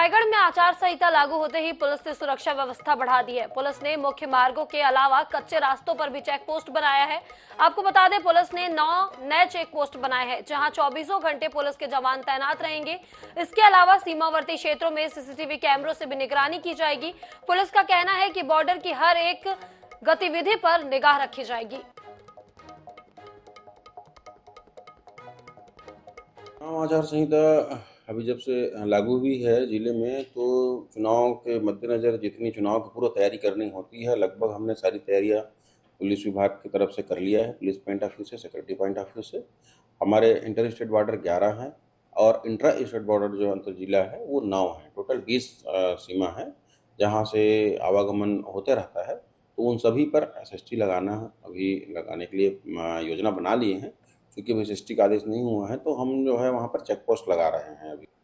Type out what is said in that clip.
रायगढ़ में आचार संहिता लागू होते ही पुलिस ने सुरक्षा व्यवस्था बढ़ा दी है पुलिस ने मुख्य मार्गों के अलावा कच्चे रास्तों पर भी चेक पोस्ट बनाया है आपको बता दें पुलिस ने नौ नए चेक पोस्ट बनाए हैं जहां चौबीसों घंटे पुलिस के जवान तैनात रहेंगे इसके अलावा सीमावर्ती क्षेत्रों में सीसीटीवी कैमरों से भी निगरानी की जाएगी पुलिस का कहना है की बॉर्डर की हर एक गतिविधि पर निगाह रखी जाएगी आचार संहिता अभी जब से लागू हुई है ज़िले में तो चुनाव के मद्देनज़र जितनी चुनाव की पूरा तैयारी करनी होती है लगभग हमने सारी तैयारियां पुलिस विभाग की तरफ से कर लिया है पुलिस पॉइंट ऑफ व्यू से सिक्योरिटी पॉइंट ऑफ व्यू से हमारे इंटर स्टेट बॉर्डर ग्यारह हैं और इंट्रा स्टेट बॉर्डर जो अंतर जिला है वो नौ है टोटल बीस सीमा है जहाँ से आवागमन होते रहता है तो उन सभी पर एस लगाना अभी लगाने के लिए योजना बना लिए हैं चूँकि का आदेश नहीं हुआ है तो हम जो है वहाँ पर चेक पोस्ट लगा रहे हैं अभी